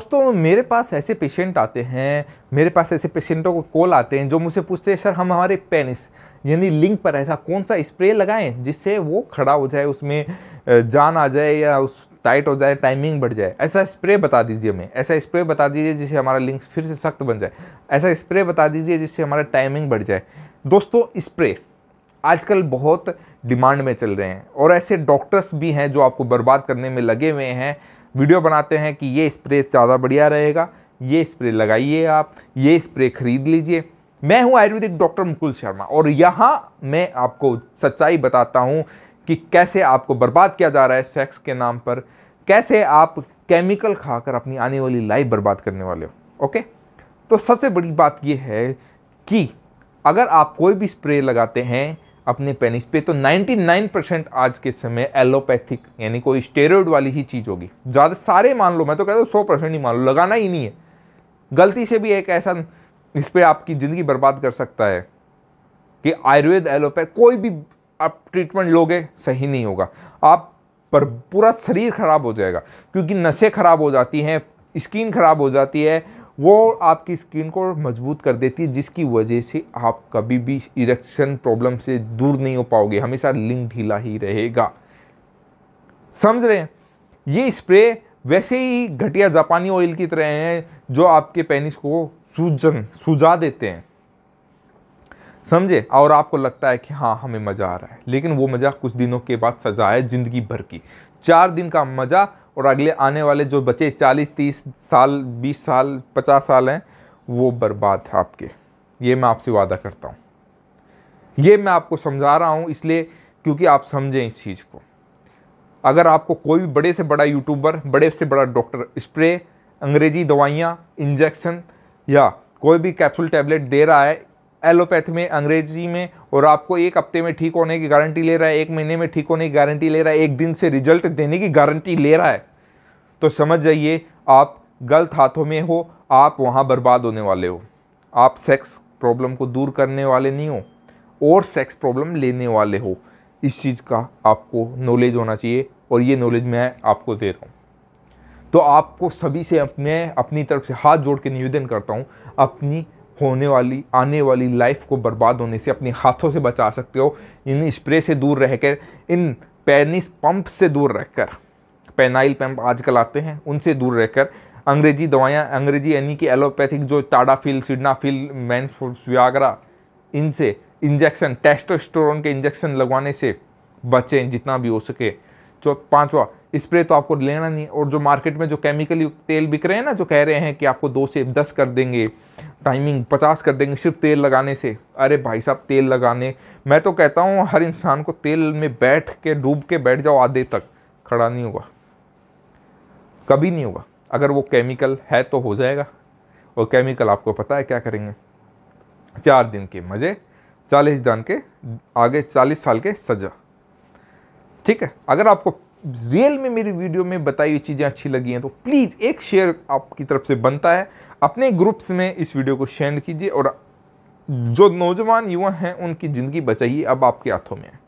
दोस्तों मेरे पास ऐसे पेशेंट आते हैं मेरे पास ऐसे पेशेंटों को कॉल आते हैं जो मुझसे पूछते हैं सर हम हमारे पेनिस यानी लिंग पर ऐसा कौन सा स्प्रे लगाएं जिससे वो खड़ा हो जाए उसमें जान आ जाए या उस टाइट हो जाए टाइमिंग बढ़ जाए ऐसा स्प्रे बता दीजिए हमें ऐसा स्प्रे बता दीजिए जिससे हमारा लिंक फिर से सख्त बन जाए ऐसा स्प्रे बता दीजिए जिससे हमारा टाइमिंग बढ़ जाए दोस्तों स्प्रे आजकल बहुत डिमांड में चल रहे हैं और ऐसे डॉक्टर्स भी हैं जो आपको बर्बाद करने में लगे हुए हैं वीडियो बनाते हैं कि ये स्प्रे ज़्यादा बढ़िया रहेगा ये स्प्रे लगाइए आप ये स्प्रे खरीद लीजिए मैं हूँ आयुर्वेदिक डॉक्टर मुकुल शर्मा और यहाँ मैं आपको सच्चाई बताता हूँ कि कैसे आपको बर्बाद किया जा रहा है सेक्स के नाम पर कैसे आप केमिकल खाकर अपनी आने वाली लाइफ बर्बाद करने वाले हो ओके तो सबसे बड़ी बात यह है कि अगर आप कोई भी स्प्रे लगाते हैं अपने पेनिस पे तो 99% आज के समय एलोपैथिक यानी कोई स्टेरॉयड वाली ही चीज़ होगी ज़्यादा सारे मान लो मैं तो कहता हूँ सौ परसेंट ही मान लो लगाना ही नहीं है गलती से भी एक ऐसा इस पर आपकी ज़िंदगी बर्बाद कर सकता है कि आयुर्वेद एलोपैथ कोई भी आप ट्रीटमेंट लोगे सही नहीं होगा आप पर पूरा शरीर खराब हो जाएगा क्योंकि नशे खराब हो जाती हैं स्किन खराब हो जाती है वो आपकी स्किन को मजबूत कर देती है जिसकी वजह से आप कभी भी इरेक्शन प्रॉब्लम से दूर नहीं हो पाओगे हमेशा लिंक ढीला ही रहेगा समझ रहे हैं ये स्प्रे वैसे ही घटिया जापानी ऑयल की तरह हैं जो आपके पेनिस को सूजन सूजा देते हैं समझे और आपको लगता है कि हाँ हमें मज़ा आ रहा है लेकिन वो मज़ा कुछ दिनों के बाद सजा है ज़िंदगी भर की चार दिन का मज़ा और अगले आने वाले जो बचे चालीस तीस साल बीस साल पचास साल हैं वो बर्बाद है आपके ये मैं आपसे वादा करता हूँ ये मैं आपको समझा रहा हूँ इसलिए क्योंकि आप समझें इस चीज़ को अगर आपको कोई भी बड़े से बड़ा यूट्यूबर बड़े से बड़ा डॉक्टर स्प्रे अंग्रेजी दवाइयाँ इंजेक्शन या कोई भी कैप्सूल टैबलेट दे रहा है एलोपैथ में अंग्रेजी में और आपको एक हफ्ते में ठीक होने की गारंटी ले रहा है एक महीने में ठीक होने की गारंटी ले रहा है एक दिन से रिजल्ट देने की गारंटी ले रहा है तो समझ जाइए आप गलत हाथों में हो आप वहाँ बर्बाद होने वाले हो आप सेक्स प्रॉब्लम को दूर करने वाले नहीं हो और सेक्स प्रॉब्लम लेने वाले हो इस चीज़ का आपको नॉलेज होना चाहिए और ये नॉलेज मैं आपको दे रहा हूँ तो आपको सभी से मैं अपनी तरफ से हाथ जोड़ के निवेदन करता हूँ अपनी होने वाली आने वाली लाइफ को बर्बाद होने से अपने हाथों से बचा सकते हो इन स्प्रे से दूर रहकर इन पेनिस पंप से दूर रहकर पेनाइल पंप आजकल आते हैं उनसे दूर रहकर अंग्रेजी दवाइयाँ अंग्रेजी यानी कि एलोपैथिक जो टाडाफिल सिडनाफिल मैनफोर्स व्यागरा इनसे इंजेक्शन टेस्टोस्टोरोन के इंजेक्शन लगवाने से बचें जितना भी हो सके चौथ पाँचवा स्प्रे तो आपको लेना नहीं और जो मार्केट में जो केमिकल युक्त तेल बिक रहे हैं ना जो कह रहे हैं कि आपको दो से दस कर देंगे टाइमिंग पचास कर देंगे सिर्फ तेल लगाने से अरे भाई साहब तेल लगाने मैं तो कहता हूँ हर इंसान को तेल में बैठ के डूब के बैठ जाओ आधे तक खड़ा नहीं होगा कभी नहीं होगा अगर वो केमिकल है तो हो जाएगा और केमिकल आपको पता है क्या करेंगे चार दिन के मज़े चालीस दिन के आगे चालीस साल के सज़ा ठीक है अगर आपको रियल में मेरी वीडियो में बताई हुई चीज़ें अच्छी लगी हैं तो प्लीज़ एक शेयर आपकी तरफ से बनता है अपने ग्रुप्स में इस वीडियो को शेयर कीजिए और जो नौजवान युवा हैं उनकी ज़िंदगी बचाइए अब आपके हाथों में है